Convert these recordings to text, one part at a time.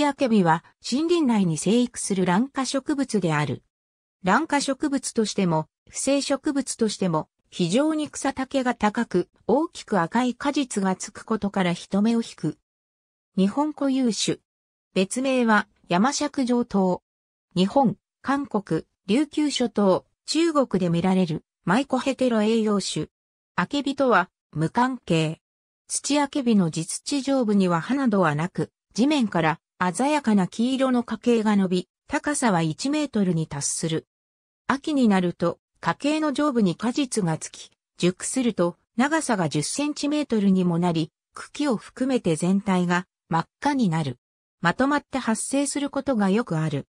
土アケビは森林内に生育する卵化植物である。卵化植物としても、不正植物としても、非常に草丈が高く、大きく赤い果実がつくことから人目を引く。日本固有種。別名は山尺上等。日本、韓国、琉球諸島、中国で見られるマイコヘテロ栄養種。アケビとは無関係。土アケビの地土上部には葉などはなく、地面から鮮やかな黄色の花茎が伸び、高さは1メートルに達する。秋になると、花茎の上部に果実がつき、熟すると長さが10センチメートルにもなり、茎を含めて全体が真っ赤になる。まとまって発生することがよくある。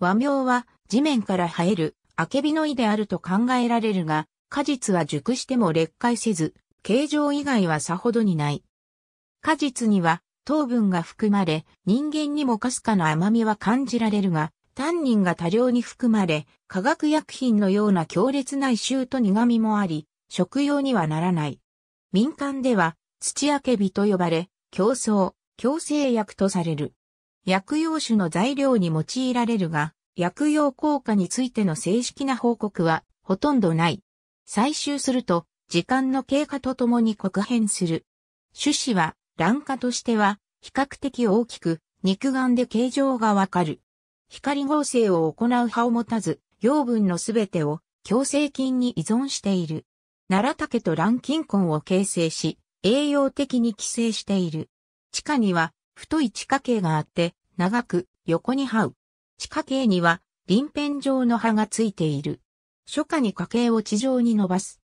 和名は地面から生えるアケビのいであると考えられるが、果実は熟しても劣化せず、形状以外はさほどにない。果実には糖分が含まれ、人間にもかすかな甘みは感じられるが、タンニンが多量に含まれ、化学薬品のような強烈な異臭と苦味もあり、食用にはならない。民間では、土あけびと呼ばれ、競争、強制薬とされる。薬用種の材料に用いられるが、薬用効果についての正式な報告はほとんどない。採集すると、時間の経過とともに黒変する。種子は卵化としては、比較的大きく、肉眼で形状がわかる。光合成を行う葉を持たず、養分のすべてを強制菌に依存している。奈良竹と卵菌根を形成し、栄養的に寄生している。地下には太い地下茎があって、長く横に這う。地下茎には輪片状の葉がついている。初夏に花茎を地上に伸ばす。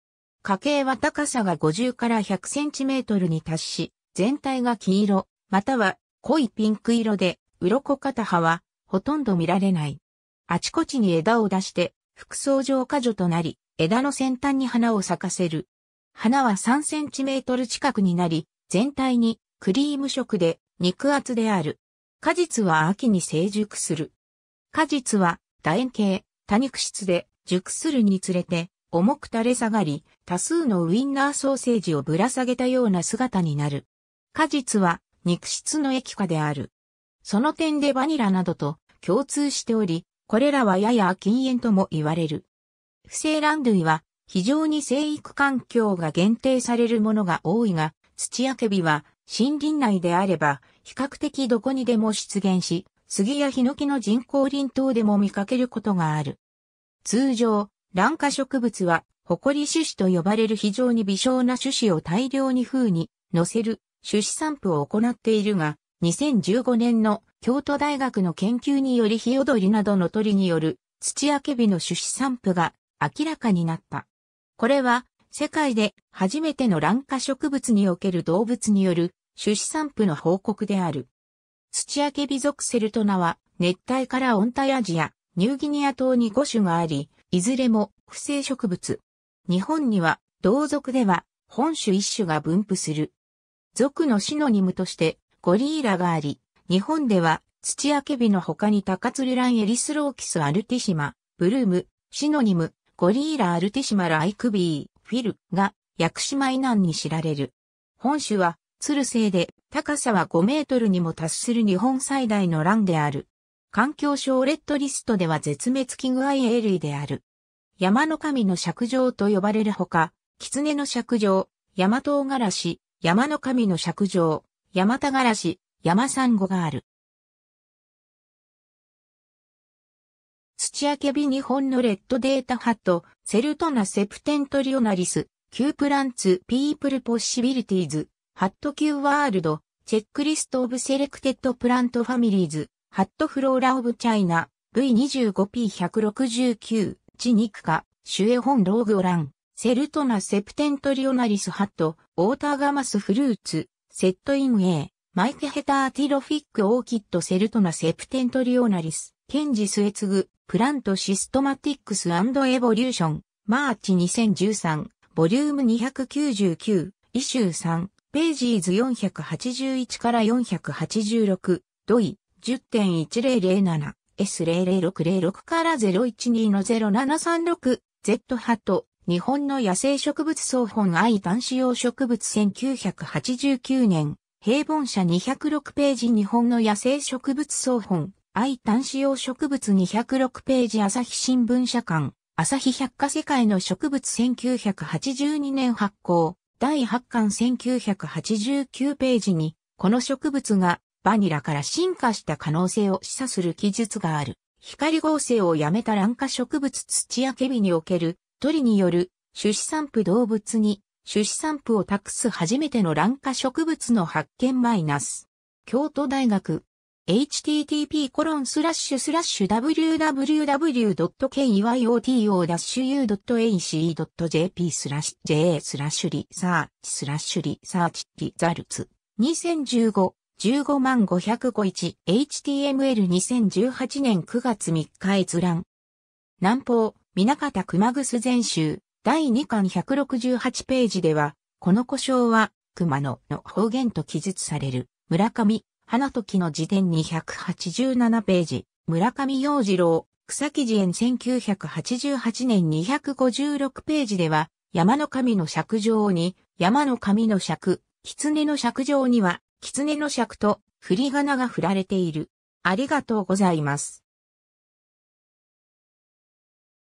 花茎は高さが50から100センチメートルに達し、全体が黄色、または濃いピンク色で、鱗片葉はほとんど見られない。あちこちに枝を出して、副装上果樹となり、枝の先端に花を咲かせる。花は3センチメートル近くになり、全体にクリーム色で肉厚である。果実は秋に成熟する。果実は楕円形、多肉質で熟するにつれて重く垂れ下がり、多数のウインナーソーセージをぶら下げたような姿になる。果実は肉質の液化である。その点でバニラなどと共通しており、これらはやや禁煙とも言われる。不正卵類は非常に生育環境が限定されるものが多いが、土あけびは森林内であれば比較的どこにでも出現し、杉やヒノキの人工林等でも見かけることがある。通常、卵化植物は、ホコリ種子と呼ばれる非常に微小な種子を大量に風に乗せる種子散布を行っているが、2015年の京都大学の研究によりヒヨドリなどの鳥による土アケビの種子散布が明らかになった。これは世界で初めての卵化植物における動物による種子散布の報告である。土アケビ属セルトナは熱帯から温帯アジア、ニューギニア島に5種があり、いずれも不正植物。日本には同族では本種一種が分布する。族のシノニムとしてゴリーラがあり、日本では土アケビの他にタカツルランエリスローキスアルティシマ、ブルーム、シノニム、ゴリーラアルティシマライクビー、フィルが薬久島以南に知られる。本種は鶴製で高さは5メートルにも達する日本最大のランである。環境省レッドリストでは絶滅危惧 IA 類である。山の神の尺状と呼ばれるほか、狐の尺状、山唐辛子、山の神の釈上、山田がらし、山産後がある。土あけび日本のレッドデータハット、セルトナセプテントリオナリス、キュープランツピープルポッシビリティーズ、ハットキューワールド、チェックリストオブセレクテッドプラントファミリーズ、ハットフローラオブチャイナ、V25P169、地肉化、シュエホンローグオラン。セルトナ・セプテントリオナリス・ハット、オーターガマス・フルーツ、セット・イン・ェイ、マイク・ヘター・ティロフィック・オーキッド・セルトナ・セプテントリオナリス、ケンジ・スエツグ、プラント・シストマティックス・エボリューション、マーチ2013、ボリューム299、イシュー3、ページーズ481から486、ドイ、10.1007。S00606 から012の0736、Z ハット、日本の野生植物総本愛単子用植物1989年、平凡社206ページ日本の野生植物総本愛単子用植物206ページ朝日新聞社館、朝日百科世界の植物1982年発行、第8巻1989ページに、この植物がバニラから進化した可能性を示唆する記述がある。光合成をやめた卵化植物土アケビにおける一人による種子散布動物に種子散布を託す初めての卵化植物の発見マイナス。京都大学 http コロンスラッシュスラッシュ www.kyoto-u.ac.jp スラッシュ ja スラッシュリサーチスラッシュリサーチリザルツ2015 15万505 1 HTML2018 年9月3日閲覧。南方南方熊楠全集第2巻168ページでは、この故障は熊野の方言と記述される村上花時の辞典287ページ、村上洋次郎草木寺園1988年256ページでは、山の神の尺状に、山の神の尺、狐の尺状には、狐の尺と振り仮名が振られている。ありがとうございます。